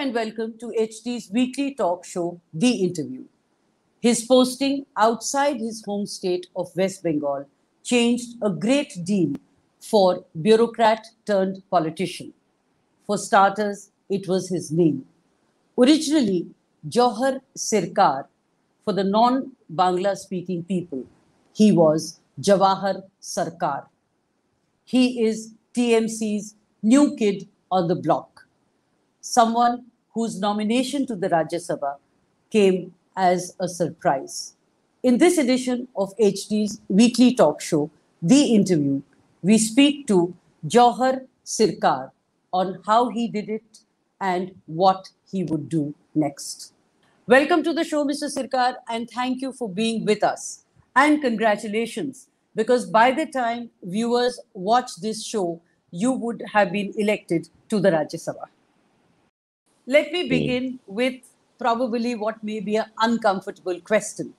and welcome to HD's weekly talk show, The Interview. His posting outside his home state of West Bengal changed a great deal for bureaucrat turned politician. For starters, it was his name. Originally, Johar Sirkar, for the non Bangla speaking people, he was Jawahar Sarkar. He is TMC's new kid on the block someone whose nomination to the Rajya Sabha came as a surprise. In this edition of HD's weekly talk show, The Interview, we speak to Johar Sirkar on how he did it and what he would do next. Welcome to the show, Mr. Sirkar, and thank you for being with us. And congratulations, because by the time viewers watch this show, you would have been elected to the Rajya Sabha. Let me hmm. begin with probably what may be an uncomfortable question.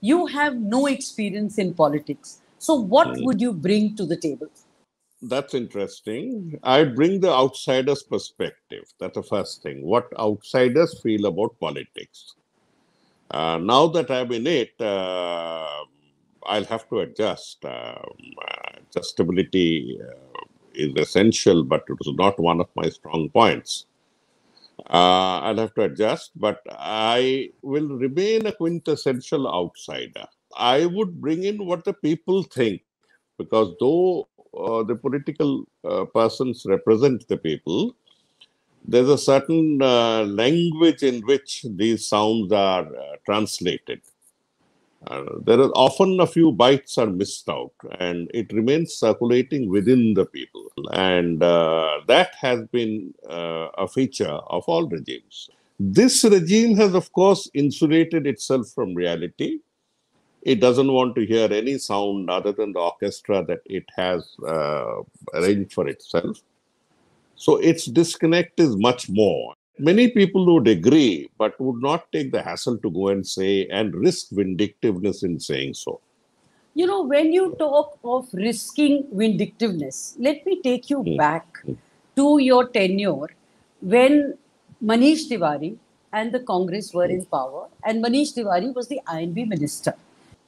You have no experience in politics. So, what hmm. would you bring to the table? That's interesting. I bring the outsider's perspective. That's the first thing. What outsiders feel about politics. Uh, now that I'm in it, uh, I'll have to adjust. Um, uh, adjustability is essential, but it was not one of my strong points. Uh, I'll have to adjust, but I will remain a quintessential outsider. I would bring in what the people think, because though uh, the political uh, persons represent the people, there's a certain uh, language in which these sounds are uh, translated. Uh, there are often a few bites are missed out and it remains circulating within the people and uh, that has been uh, a feature of all regimes this regime has of course insulated itself from reality it doesn't want to hear any sound other than the orchestra that it has uh, arranged for itself so its disconnect is much more many people would agree, but would not take the hassle to go and say and risk vindictiveness in saying so. You know, when you talk of risking vindictiveness, let me take you hmm. back hmm. to your tenure when Manish Tiwari and the Congress were in hmm. power, and Manish Tiwari was the INB minister.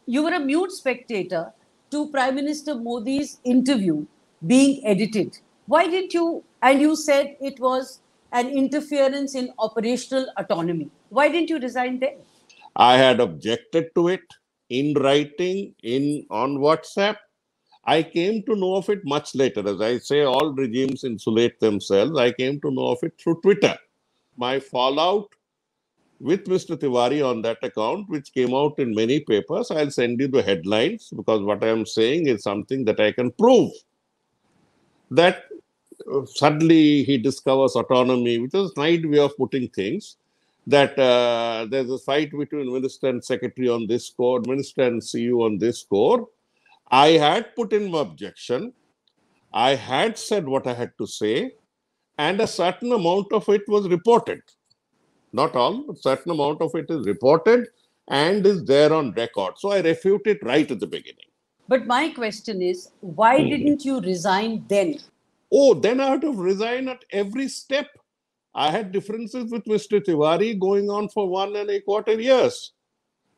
You were a mute spectator to Prime Minister Modi's interview being edited. Why didn't you? And you said it was and interference in operational autonomy. Why didn't you resign then? I had objected to it in writing, in on WhatsApp. I came to know of it much later. As I say, all regimes insulate themselves. I came to know of it through Twitter. My fallout with Mr. Tiwari on that account, which came out in many papers, I'll send you the headlines because what I am saying is something that I can prove that suddenly he discovers autonomy, which is a nice way of putting things. That uh, there's a fight between minister and secretary on this score, minister and CEO on this score. I had put in my objection. I had said what I had to say, and a certain amount of it was reported. Not all, but certain amount of it is reported and is there on record. So I refute it right at the beginning. But my question is, why hmm. didn't you resign then? Oh, then I had to resign at every step. I had differences with Mr. Tiwari going on for one and a quarter years.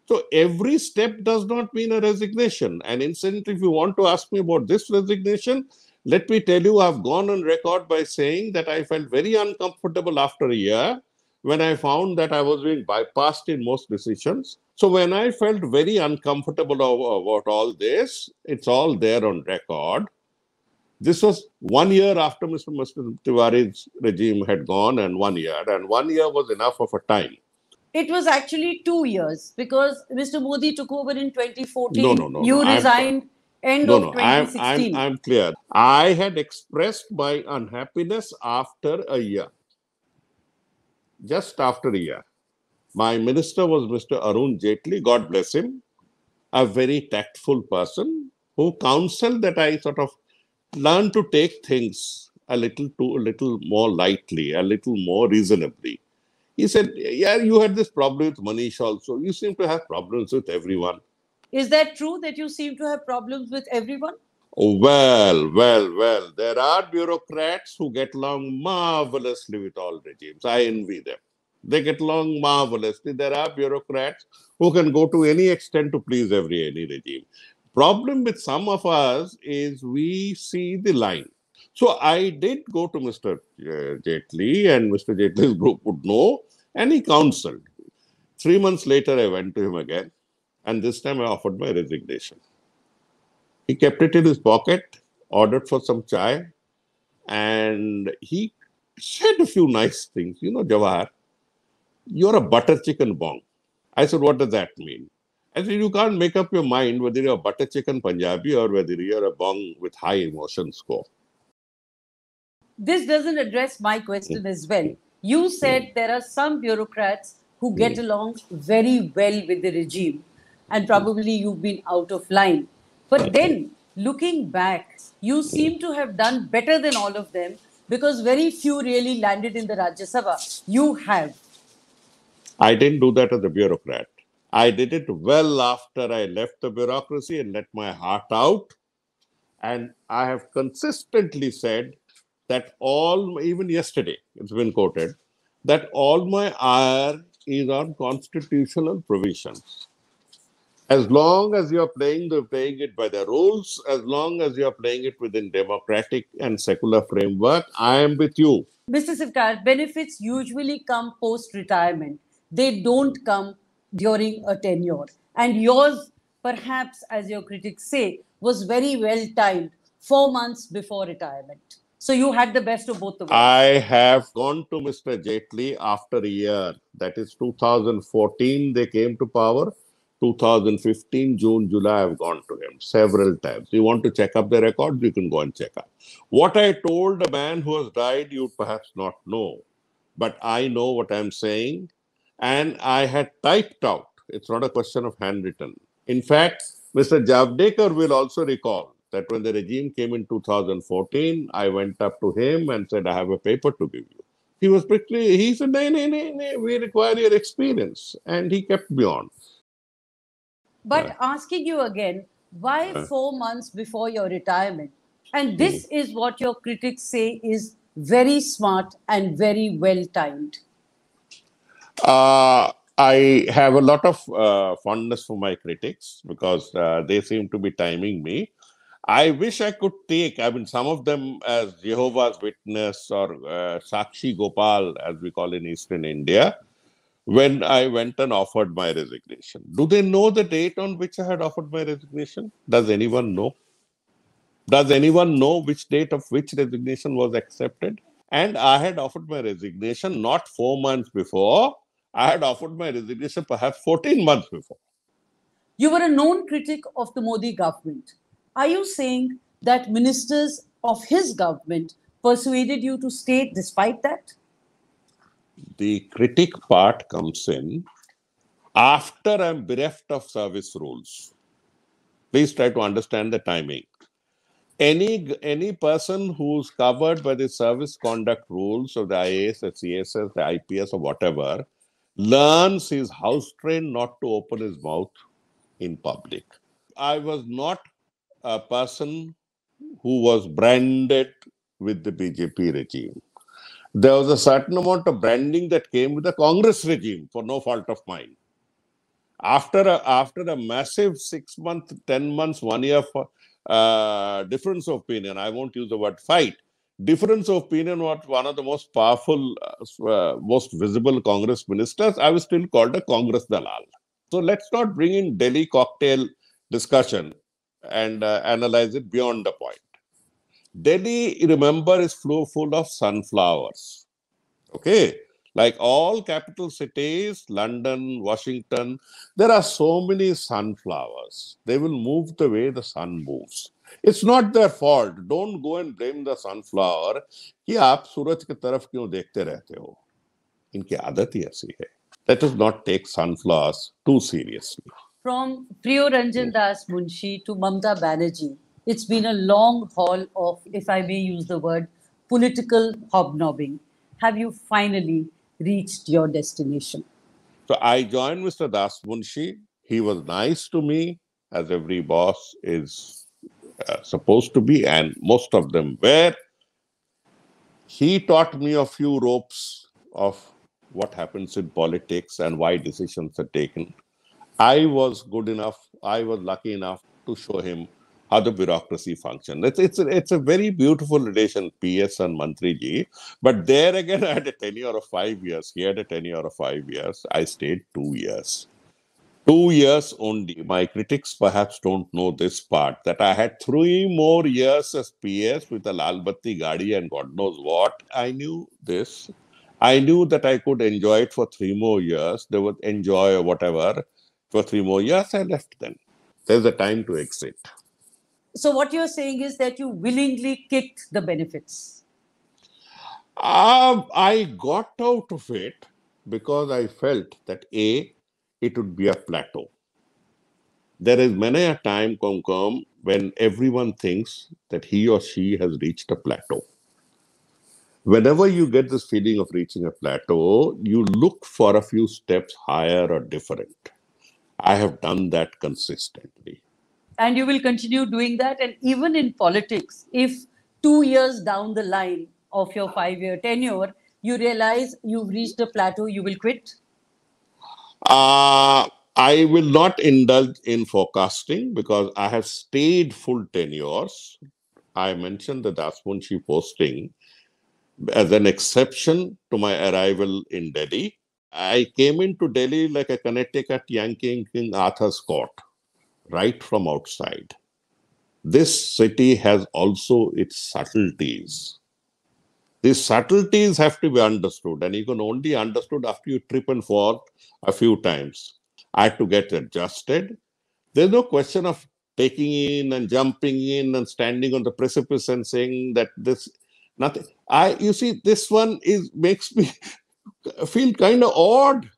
So every step does not mean a resignation. And incidentally, if you want to ask me about this resignation, let me tell you, I've gone on record by saying that I felt very uncomfortable after a year when I found that I was being bypassed in most decisions. So when I felt very uncomfortable about all this, it's all there on record. This was one year after Mr. Mr. Tiwari's regime had gone, and one year, and one year was enough of a time. It was actually two years because Mr. Modi took over in 2014. No, no, no. You resigned I'm, end no, of no, 2016. I'm, I'm, I'm clear. I had expressed my unhappiness after a year. Just after a year. My minister was Mr. Arun Jaitley, God bless him, a very tactful person who counseled that I sort of learn to take things a little too, a little more lightly, a little more reasonably. He said, "Yeah, you had this problem with Manish also. You seem to have problems with everyone." Is that true that you seem to have problems with everyone? Oh, well, well, well. There are bureaucrats who get along marvelously with all regimes. I envy them. They get along marvelously. There are bureaucrats who can go to any extent to please every any regime. Problem with some of us is we see the line. So I did go to Mr. Uh, Jaitley, and Mr. Jaitley's group would know, and he counseled. Three months later, I went to him again, and this time I offered my resignation. He kept it in his pocket, ordered for some chai, and he said a few nice things. You know, Jawahar, you're a butter chicken bong. I said, What does that mean? Actually, you can't make up your mind whether you're a butter chicken Punjabi or whether you're a bong with high emotion score. This doesn't address my question as well. You said there are some bureaucrats who get hmm. along very well with the regime, and probably you've been out of line. But then, looking back, you seem to have done better than all of them because very few really landed in the Rajya Sabha. You have. I didn't do that as a bureaucrat. I did it well after I left the bureaucracy and let my heart out. And I have consistently said that all, even yesterday, it's been quoted, that all my ire is on constitutional provisions. As long as you're playing playing it by the rules, as long as you're playing it within democratic and secular framework, I am with you. Mr. Sivkar, benefits usually come post-retirement. They don't come during a tenure. And yours, perhaps, as your critics say, was very well timed four months before retirement. So you had the best of both of worlds. I have gone to Mr. Jaitley after a year. That is 2014, they came to power. 2015, June, July, I've gone to him several times. You want to check up the records? You can go and check up. What I told a man who has died, you perhaps not know, but I know what I'm saying and I had typed out. It's not a question of handwritten. In fact, Mr. Javdekar will also recall that when the regime came in 2014, I went up to him and said, I have a paper to give you. He was quickly, he said, no, no, no, no, we require your experience. And he kept me on. But asking you again, why four months before your retirement? And this mm. is what your critics say is very smart and very well timed. Uh, I have a lot of uh, fondness for my critics because uh, they seem to be timing me. I wish I could take, I mean, some of them as Jehovah's Witness or uh, Sakshi Gopal, as we call in Eastern India, when I went and offered my resignation. Do they know the date on which I had offered my resignation? Does anyone know? Does anyone know which date of which resignation was accepted? And I had offered my resignation not four months before, I had offered my resignation perhaps 14 months before. You were a known critic of the Modi government. Are you saying that ministers of his government persuaded you to stay despite that? The critic part comes in after I'm bereft of service rules. Please try to understand the timing. Any any person who's covered by the service conduct rules of the IAS, the CSS, the IPS, or whatever, learns his house train not to open his mouth in public. I was not a person who was branded with the BJP regime. There was a certain amount of branding that came with the Congress regime for no fault of mine. After a, after a massive six month, ten months, one year for, uh, difference of opinion, I won't use the word fight, difference of opinion What one of the most powerful, uh, uh, most visible Congress ministers. I was still called a Congress Dalal. So let's not bring in Delhi cocktail discussion and uh, analyze it beyond the point. Delhi, remember, is full, full of sunflowers. Okay. Like all capital cities, London, Washington, there are so many sunflowers. They will move the way the sun moves. It's not their fault don't go and blame the sunflower कि आप सूरज की तरफ क्यों देखते रहते हो इनकी आदत ही ऐसी है let us not take sunflowers too seriously from Priyo Ranjan Das Munshi to Mamata Banerjee it's been a long haul of, if I may use the word, political hobnobbing. Have you finally reached your destination? So I joined Mr. Das Munshi. He was nice to me, as every boss is uh, supposed to be, and most of them were. He taught me a few ropes of what happens in politics and why decisions are taken. I was good enough, I was lucky enough to show him how the bureaucracy functions. It's, it's, it's a very beautiful relation, PS and Mantriji. But there again, I had a tenure of five years. He had a tenure of five years. I stayed two years two years only. My critics perhaps don't know this part that I had three more years as PS with a Lal Batti Gadi and God knows what. I knew this. I knew that I could enjoy it for three more years. They would enjoy or whatever for three more years. I left them. There's a time to exit. So, what you're saying is that you willingly kicked the benefits. Um, I got out of it because I felt that A, it would be a plateau. There is many a time come come when everyone thinks that he or she has reached a plateau. Whenever you get this feeling of reaching a plateau, you look for a few steps higher or different. I have done that consistently. And you will continue doing that. And even in politics, if two years down the line of your five year tenure, you realize you've reached a plateau, you will quit? Uh, I will not indulge in forecasting because I have stayed full 10 years. I mentioned the Dasmunshi posting as an exception to my arrival in Delhi. I came into Delhi like a Connecticut Yankee in Arthur's Court, right from outside. This city has also its subtleties. These subtleties have to be understood, and you can only understood after you trip and fall a few times. I had to get adjusted. There's no question of taking in and jumping in and standing on the precipice and saying that this nothing. I you see, this one is makes me feel kind of odd.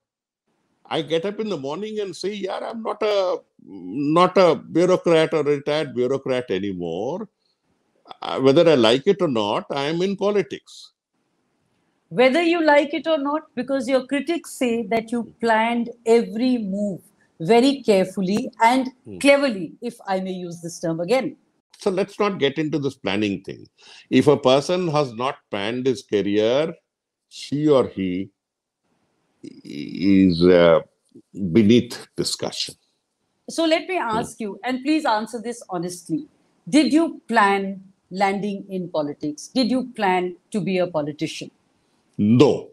I get up in the morning and say, "Yeah, I'm not a not a bureaucrat or a retired bureaucrat anymore. Uh, whether I like it or not, I am in politics. Whether you like it or not, because your critics say that you planned every move very carefully and hmm. cleverly, if I may use this term again. So let's not get into this planning thing. If a person has not planned his career, she or he is uh, beneath discussion. So let me hmm. ask hmm. you, and please answer this honestly did you plan landing in politics? Did you plan to be a politician? No.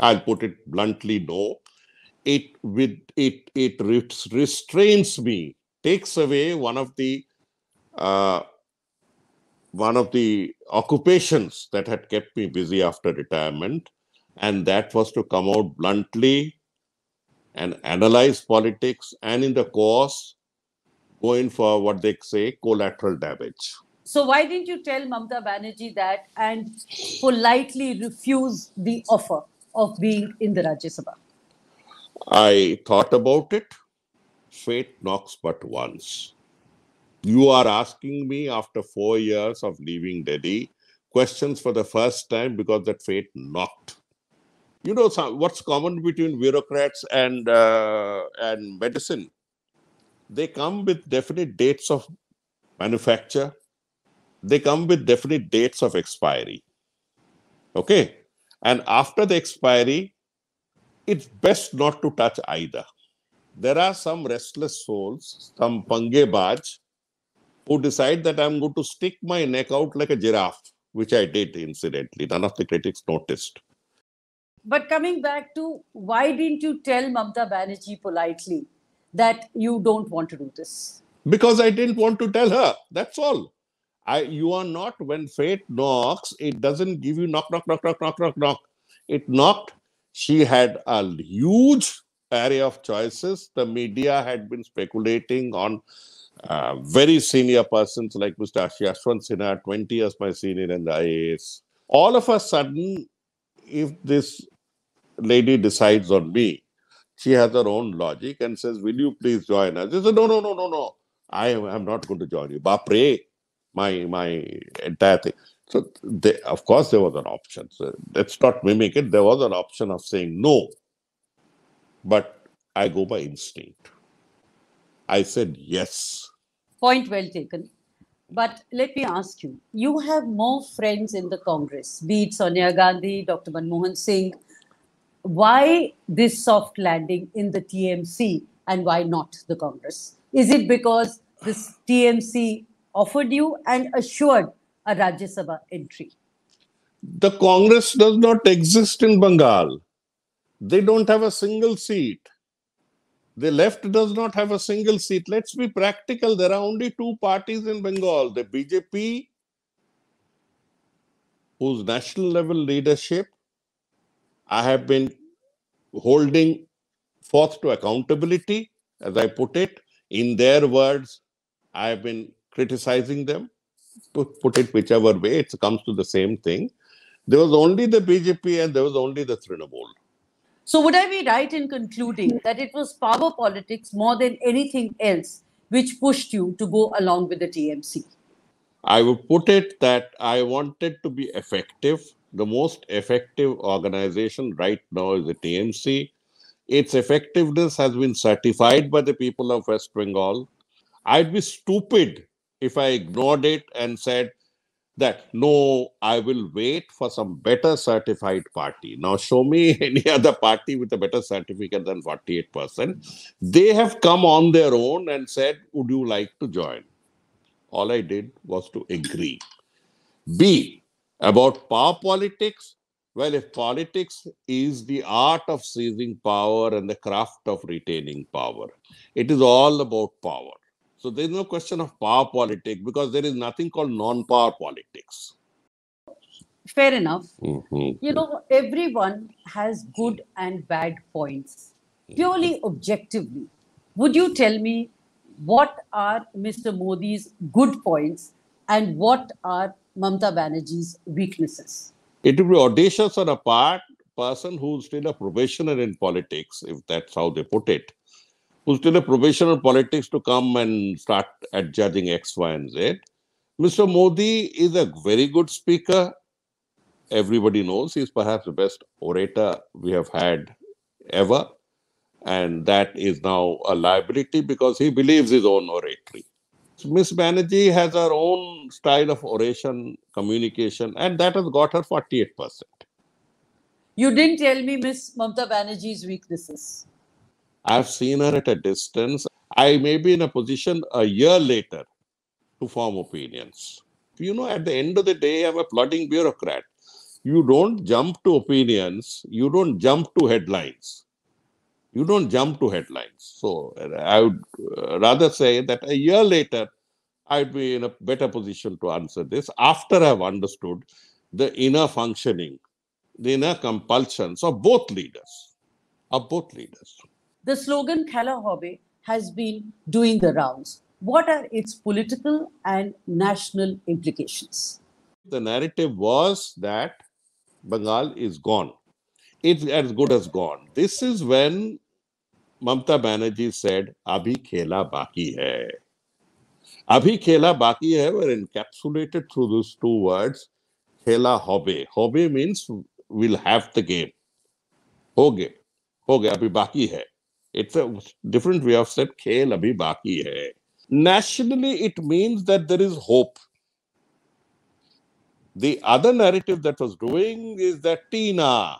I'll put it bluntly, no. It with it it restrains me, takes away one of the uh, one of the occupations that had kept me busy after retirement, and that was to come out bluntly and analyze politics, and in the course, go in for what they say collateral damage. So why didn't you tell Mamta Banerjee that and politely refuse the offer of being in the Rajya Sabha? I thought about it. Fate knocks but once. You are asking me after four years of leaving Delhi questions for the first time because that fate knocked. You know what's common between bureaucrats and uh, and medicine? They come with definite dates of manufacture, they come with definite dates of expiry. Okay. And after the expiry, it's best not to touch either. There are some restless souls, some pangebaj, who decide that I'm going to stick my neck out like a giraffe, which I did incidentally. None of the critics noticed. But coming back to why didn't you tell Mamta Banerjee politely that you don't want to do this? Because I didn't want to tell her. That's all. I, you are not when fate knocks, it doesn't give you knock, knock, knock, knock, knock, knock, knock. It knocked. She had a huge array of choices. The media had been speculating on uh, very senior persons like Mr. Ashwant Sinha, 20 years my senior in the IAS. All of a sudden, if this lady decides on me, she has her own logic and says, Will you please join us? She said, No, no, no, no, no. I am, I'm not going to join you. Bapre, my my entire thing. So they, of course there was an option. So let's not mimic it. There was an option of saying no, but I go by instinct. I said yes. Point well taken. But let me ask you, you have more friends in the Congress, be it Sonia Gandhi, Dr. Manmohan Singh. Why this soft landing in the TMC and why not the Congress? Is it because this TMC offered you and assured a Rajya Sabha entry? The Congress does not exist in Bengal. They don't have a single seat. The left does not have a single seat. Let's be practical. There are only two parties in Bengal the BJP, whose national level leadership I have been holding forth to accountability, as I put it. In their words, I have been criticizing them. Put it whichever way, it comes to the same thing. There was only the BJP and there was only the Trinamool. So, would I be right in concluding that it was power politics more than anything else which pushed you to go along with the TMC? I would put it that I wanted to be effective. The most effective organization right now is the TMC. Its effectiveness has been certified by the people of West Bengal. I'd be stupid if I ignored it and said that no, I will wait for some better certified party. Now, show me any other party with a better certificate than 48%. They have come on their own and said, Would you like to join? All I did was to agree. B, about power politics. Well, if politics is the art of seizing power and the craft of retaining power, it is all about power. So there is no question of power politics because there is nothing called non-power politics. Fair enough. Mm-hmm. You know, everyone has good and bad points. Mm-hmm. Purely objectively, would you tell me what are Mr. Modi's good points and what are Mamta Banerjee's weaknesses? It would be audacious on a part person who's still a professional in politics, if that's how they put it, who's still a professional politics to come and start at judging X, Y, and Z. Mr. Modi is a very good speaker. Everybody knows he's perhaps the best orator we have had ever. And that is now a liability because he believes his own oratory. So Miss Banerjee has her own style of oration, communication, and that has got her 48%. You didn't tell me Miss Mamta Banerjee's weaknesses. I've seen her at a distance. I may be in a position a year later to form opinions. You know, at the end of the day, I'm a plodding bureaucrat. You don't jump to opinions, you don't jump to headlines. You don't jump to headlines. So I would uh, rather say that a year later, I'd be in a better position to answer this after I've understood the inner functioning, the inner compulsions of both leaders, of both leaders the slogan Khela Hobe has been doing the rounds. What are its political and national implications? The narrative was that Bengal is gone. It's as good as gone. This is when Mamta Banerjee said, Abhi Khela Baki Hai. Abhi Khela Baki Hai were encapsulated through those two words, Khela Hobe. Hobe means we'll have the game. Hoge. Hoge, Abhi Baki Hai. It's a different way of saying khel abhi baki hai. Nationally, it means that there is hope. The other narrative that was doing is that Tina,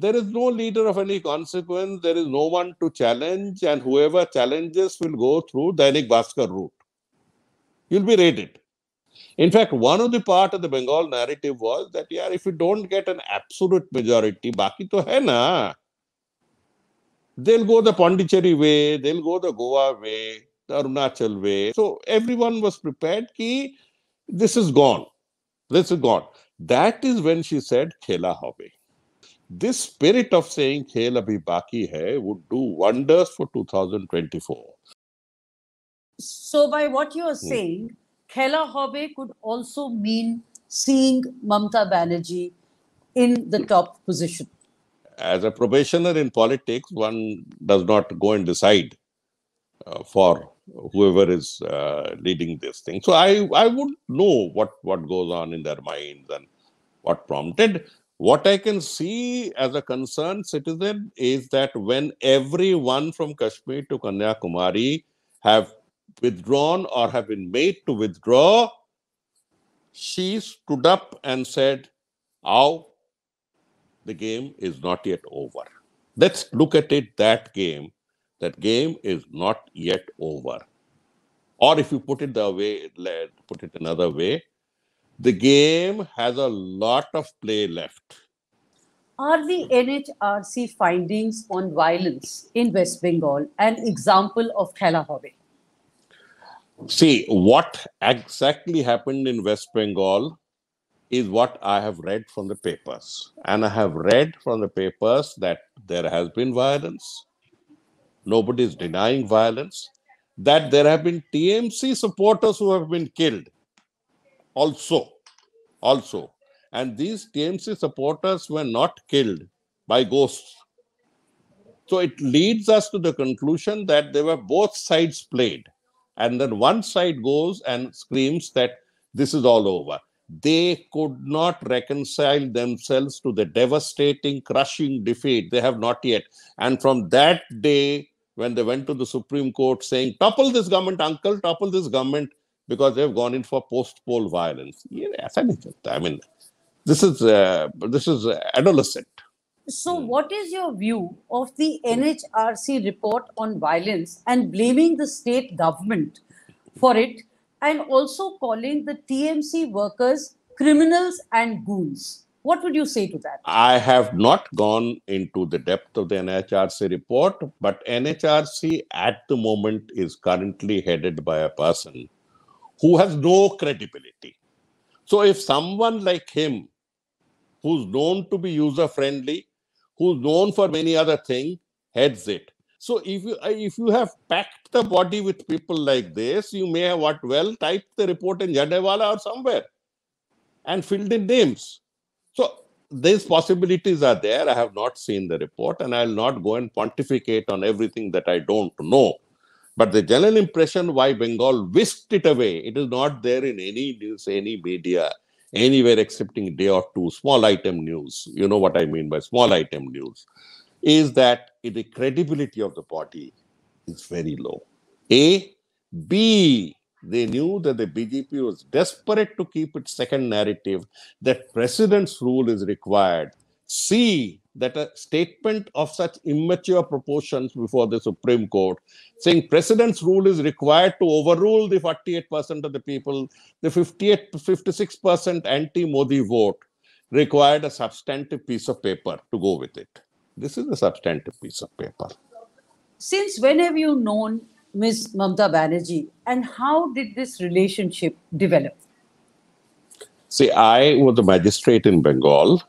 there is no leader of any consequence, there is no one to challenge, and whoever challenges will go through Dainik Bhaskar route. You'll be rated. In fact, one of the part of the Bengal narrative was that, yeah, if you don't get an absolute majority, baki to hai na, They'll go the Pondicherry way, they'll go the Goa way, the Arunachal way. So everyone was prepared ki this is gone. This is gone. That is when she said Khela Hobe. This spirit of saying Khel Abhi Baki Hai would do wonders for 2024. So by what you are hmm. saying, hmm. Khela Hobe could also mean seeing Mamta Banerjee in the hmm. top position as a probationer in politics, one does not go and decide uh, for whoever is uh, leading this thing. So I, I would know what, what goes on in their minds and what prompted. What I can see as a concerned citizen is that when everyone from Kashmir to Kanyakumari have withdrawn or have been made to withdraw, she stood up and said, Ow, the game is not yet over. Let's look at it that game. That game is not yet over. Or if you put it the way, let put it another way, the game has a lot of play left. Are the NHRC findings on violence in West Bengal an example of Khela Hobby? See, what exactly happened in West Bengal is what I have read from the papers. And I have read from the papers that there has been violence. Nobody is denying violence. That there have been TMC supporters who have been killed also. Also. And these TMC supporters were not killed by ghosts. So it leads us to the conclusion that there were both sides played. And then one side goes and screams that this is all over they could not reconcile themselves to the devastating, crushing defeat. They have not yet. And from that day, when they went to the Supreme Court saying, topple this government, uncle, topple this government, because they've gone in for post poll violence. I mean, this is, uh, this is adolescent. So, hmm. what is your view of the NHRC report on violence and blaming the state government for it and also calling the TMC workers criminals and goons. What would you say to that? I have not gone into the depth of the NHRC report, but NHRC at the moment is currently headed by a person who has no credibility. So if someone like him, who's known to be user friendly, who's known for many other things, heads it, so if you uh, if you have packed the body with people like this, you may have what well typed the report in Jandewala or somewhere and filled in names. So these possibilities are there. I have not seen the report, and I'll not go and pontificate on everything that I don't know. But the general impression why Bengal whisked it away, it is not there in any news, any media, anywhere excepting day or two small item news. You know what I mean by small item news, is that the credibility of the party is very low. A. B. They knew that the BJP was desperate to keep its second narrative that president's rule is required. C. That a statement of such immature proportions before the Supreme Court saying president's rule is required to overrule the 48% of the people, the 58, 56% anti Modi vote required a substantive piece of paper to go with it. This is a substantive piece of paper. Since when have you known Ms. Mamta Banerjee and how did this relationship develop? See, I was a magistrate in Bengal,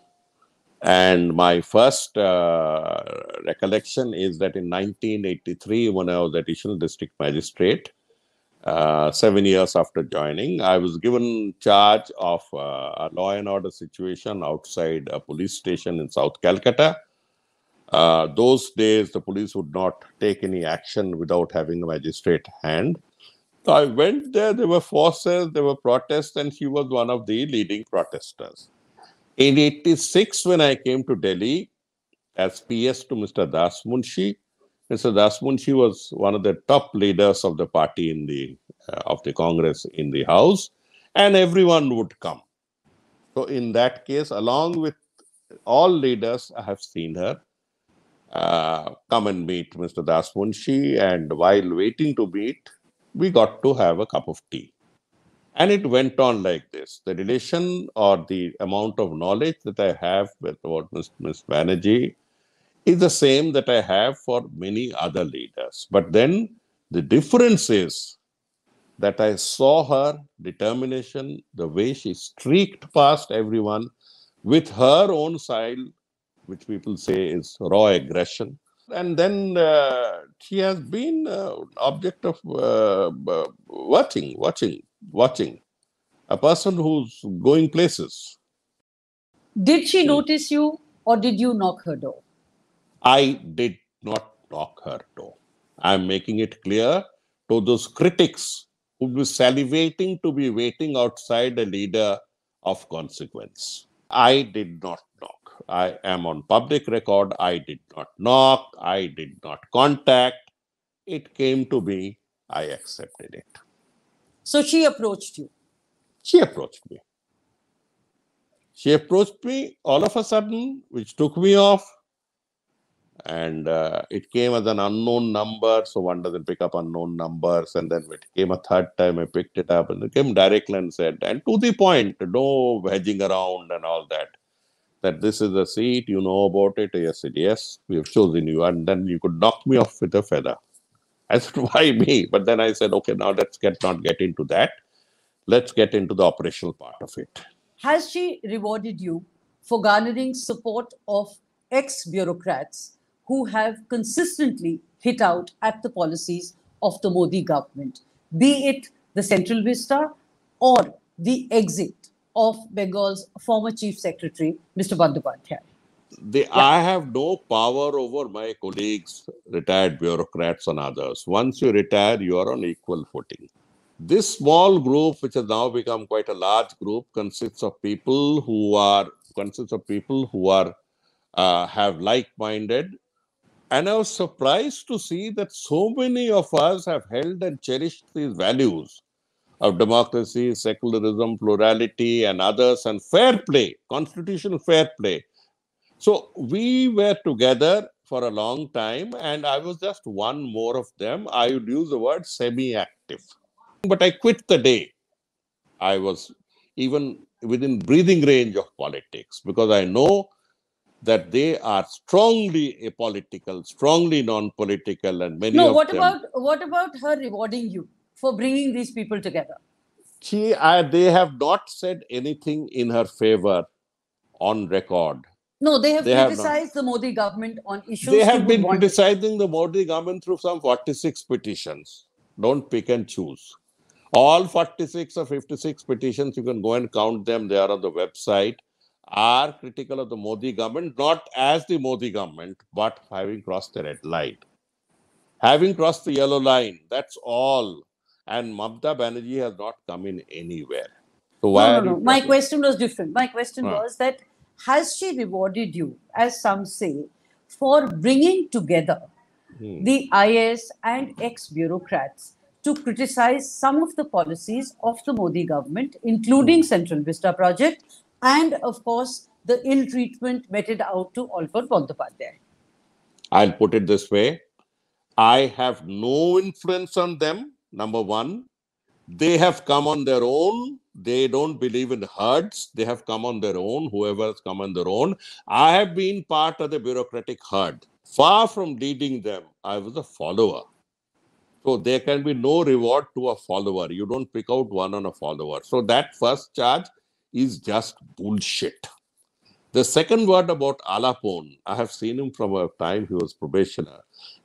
and my first uh, recollection is that in 1983, when I was additional district magistrate, uh, seven years after joining, I was given charge of uh, a law and order situation outside a police station in South Calcutta uh, those days, the police would not take any action without having a magistrate hand. So I went there, there were forces, there were protests, and he was one of the leading protesters. In 86, when I came to Delhi as PS to Mr. Das Munshi, Mr. Das Munshi was one of the top leaders of the party in the uh, of the Congress in the House, and everyone would come. So in that case, along with all leaders, I have seen her uh, come and meet Mr. Das Munshi. And while waiting to meet, we got to have a cup of tea. And it went on like this. The relation or the amount of knowledge that I have with what Ms. Ms. Banerjee is the same that I have for many other leaders. But then the difference is that I saw her determination, the way she streaked past everyone with her own style which people say is raw aggression. And then uh, she has been uh, object of uh, watching, watching, watching. A person who's going places. Did she hmm. notice you or did you knock her door? I did not knock her door. I'm making it clear to those critics who be salivating to be waiting outside a leader of consequence. I did not knock. I am on public record. I did not knock. I did not contact. It came to me. I accepted it. So she approached you? She approached me. She approached me all of a sudden, which took me off. And uh, it came as an unknown number. So one doesn't pick up unknown numbers. And then it came a third time. I picked it up and it came directly and said, and to the point, no hedging around and all that that this is a seat, you know about it. Yes, said yes, we have chosen you. And then you could knock me off with a feather. I said, why me? But then I said, okay, now let's get not get into that. Let's get into the operational part of it. Has she rewarded you for garnering support of ex bureaucrats who have consistently hit out at the policies of the Modi government, be it the Central Vista or the exit of Bengal's former Chief Secretary, Mr. Bandyopadhyay. The, yeah. I have no power over my colleagues, retired bureaucrats, and others. Once you retire, you are on equal footing. This small group, which has now become quite a large group, consists of people who are consists of people who are uh, have like-minded. And I was surprised to see that so many of us have held and cherished these values of democracy, secularism, plurality, and others, and fair play, constitutional fair play. So we were together for a long time, and I was just one more of them. I would use the word semi active. But I quit the day I was even within breathing range of politics because I know that they are strongly apolitical, strongly non-political, and many. No, what about what about her rewarding you? for bringing these people together? She, I, they have not said anything in her favor on record. No, they have they criticized have the Modi government on issues. They have been criticizing the Modi government through some 46 petitions. Don't pick and choose. All 46 or 56 petitions, you can go and count them, they are on the website, are critical of the Modi government, not as the Modi government, but having crossed the red line. Having crossed the yellow line, that's all and Mamta Banerjee has not come in anywhere. So why? No, no, no. My question was different. My question huh. was that has she rewarded you, as some say, for bringing together hmm. the IS and ex bureaucrats to criticize some of the policies of the Modi government, including hmm. Central Vista Project and, of course, the ill treatment meted out to Olkot Bondopadhyay? I'll put it this way I have no influence on them Number one, they have come on their own. They don't believe in herds. They have come on their own, whoever has come on their own. I have been part of the bureaucratic herd. Far from leading them, I was a follower. So there can be no reward to a follower. You don't pick out one on a follower. So that first charge is just bullshit. The second word about Alapon, I have seen him from a time he was probationer.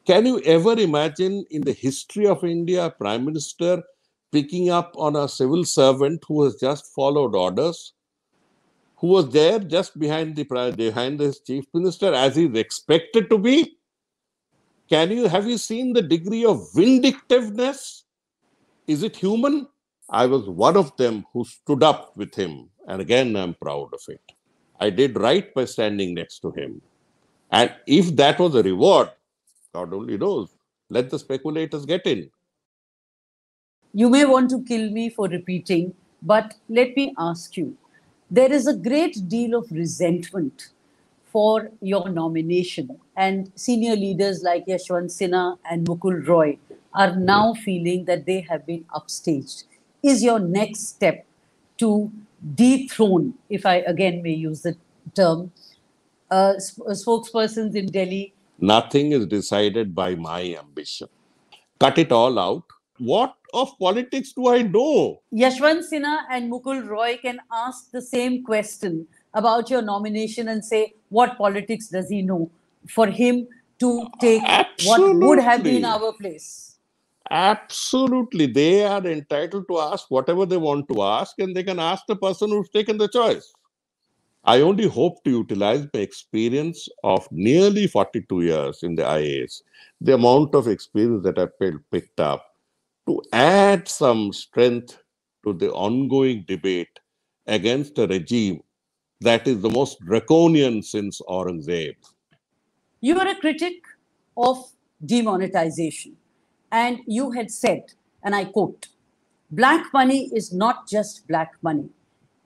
Can you ever imagine in the history of India, Prime Minister picking up on a civil servant who has just followed orders, who was there just behind the behind his chief minister as he's expected to be? Can you have you seen the degree of vindictiveness? Is it human? I was one of them who stood up with him, and again I'm proud of it. I did right by standing next to him. And if that was a reward, not only those let the speculators get in you may want to kill me for repeating but let me ask you there is a great deal of resentment for your nomination. And senior leaders like Yashwan Sinha and Mukul Roy are now feeling that they have been upstaged. Is your next step to dethrone, if I again may use the term, uh, sp- spokespersons in Delhi Nothing is decided by my ambition. Cut it all out. What of politics do I know? Yashwant Sinha and Mukul Roy can ask the same question about your nomination and say, what politics does he know? For him to take Absolutely. what would have been our place. Absolutely. They are entitled to ask whatever they want to ask, and they can ask the person who's taken the choice. I only hope to utilize my experience of nearly 42 years in the IAS, the amount of experience that I have picked up, to add some strength to the ongoing debate against a regime that is the most draconian since Aurangzeb. You are a critic of demonetization, and you had said, and I quote, black money is not just black money.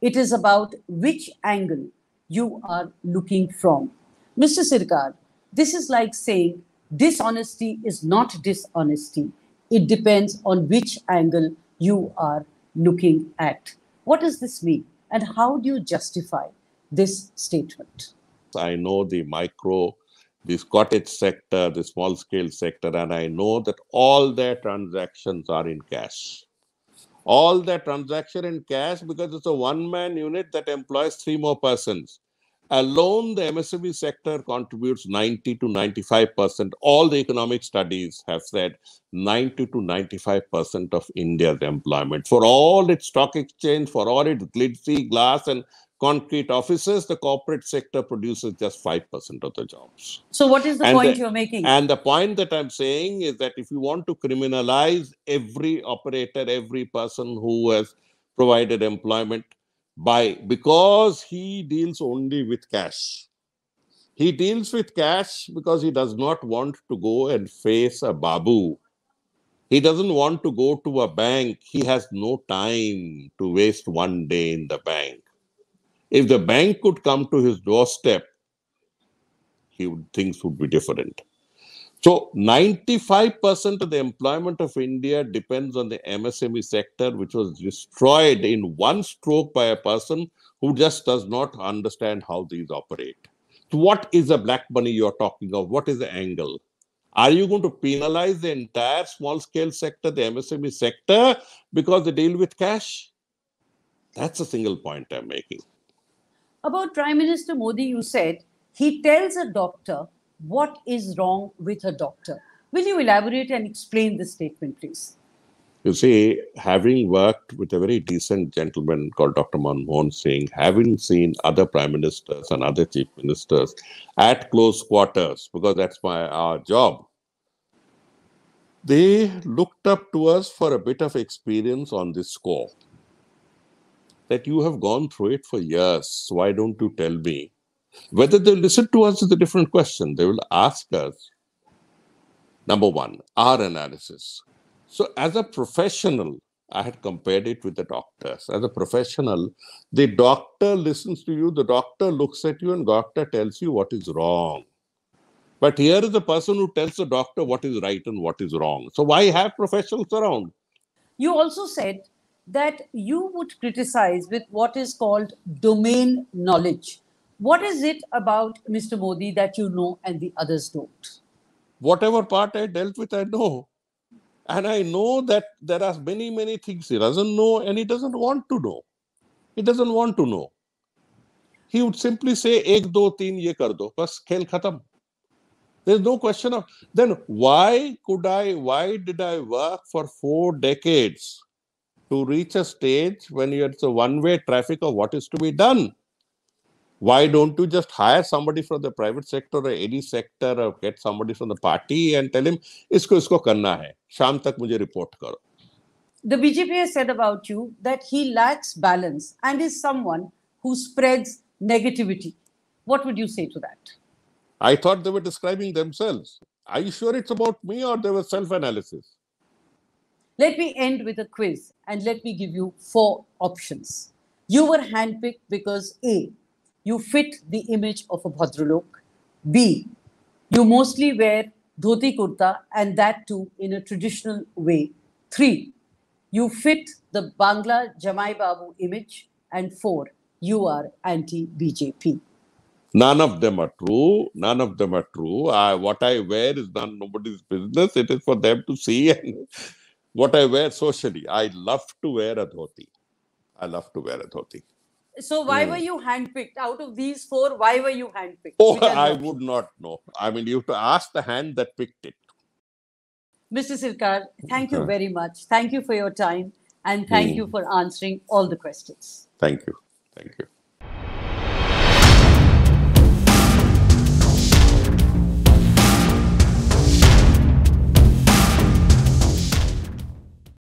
It is about which angle you are looking from. Mr. Sirkar, this is like saying dishonesty is not dishonesty. It depends on which angle you are looking at. What does this mean? And how do you justify this statement? I know the micro, this cottage sector, the small scale sector, and I know that all their transactions are in cash all the transaction in cash because it's a one man unit that employs three more persons. Alone, the MSME sector contributes 90 to 95%. All the economic studies have said 90 to 95% of India's employment. For all its stock exchange, for all its glitzy glass and concrete offices, the corporate sector produces just 5% of the jobs. So, what is the and point the, you're making? And the point that I'm saying is that if you want to criminalize every operator, every person who has provided employment by because he deals only with cash. He deals with cash because he does not want to go and face a babu. He doesn't want to go to a bank. He has no time to waste one day in the bank if the bank could come to his doorstep, he would things would be different. So 95% of the employment of India depends on the MSME sector, which was destroyed in one stroke by a person who just does not understand how these operate. So what is the black money you're talking of? What is the angle? Are you going to penalize the entire small scale sector, the MSME sector, because they deal with cash? That's a single point I'm making. About Prime Minister Modi, you said he tells a doctor what is wrong with a doctor. Will you elaborate and explain this statement, please? You see, having worked with a very decent gentleman called Dr. Manmohan Singh, having seen other prime ministers and other chief ministers at close quarters, because that's my our job, they looked up to us for a bit of experience on this score that you have gone through it for years. Why don't you tell me? Whether they listen to us is a different question. They will ask us, number one, our analysis. So, as a professional, I had compared it with the doctors. As a professional, the doctor listens to you, the doctor looks at you, and doctor tells you what is wrong. But here is the person who tells the doctor what is right and what is wrong. So why have professionals around? You also said that you would criticize with what is called domain knowledge. What is it about Mr. Modi that you know and the others don't? Whatever part I dealt with, I know. And I know that there are many, many things he doesn't know and he doesn't want to know. He doesn't want to know. He would simply say, ek, do, teen, ye kar do. Bas, khel khatam. There's no question of, then why could I, why did I work for four decades to reach a stage when it's a one-way traffic of what is to be done. Why don't you just hire somebody from the private sector or any sector or get somebody from the party and tell him, isko isko karna hai. Sham tak mujhe report karo. The BJP has said about you that he lacks balance and is someone who spreads negativity. What would you say to that? I thought they were describing themselves. Are you sure it's about me or there was self analysis? Let me end with a quiz and let me give you four options. You were handpicked because A, you fit the image of a Bhadralok. B, you mostly wear dhoti kurta and that too in a traditional way. Three, you fit the Bangla Jamai Babu image. And four, you are anti BJP. None of them are true. None of them are true. I, what I wear is none nobody's business. It is for them to see and what I wear socially. I love to wear a dhoti. I love to wear a dhoti. So why mm. were you handpicked? Out of these four, why were you handpicked? Oh, I would not know. I mean, you have to ask the hand that picked it. Mr. Sirkar, thank you hmm. very much. Thank you for your time and thank mm. you for answering all the questions. Thank you. Thank you.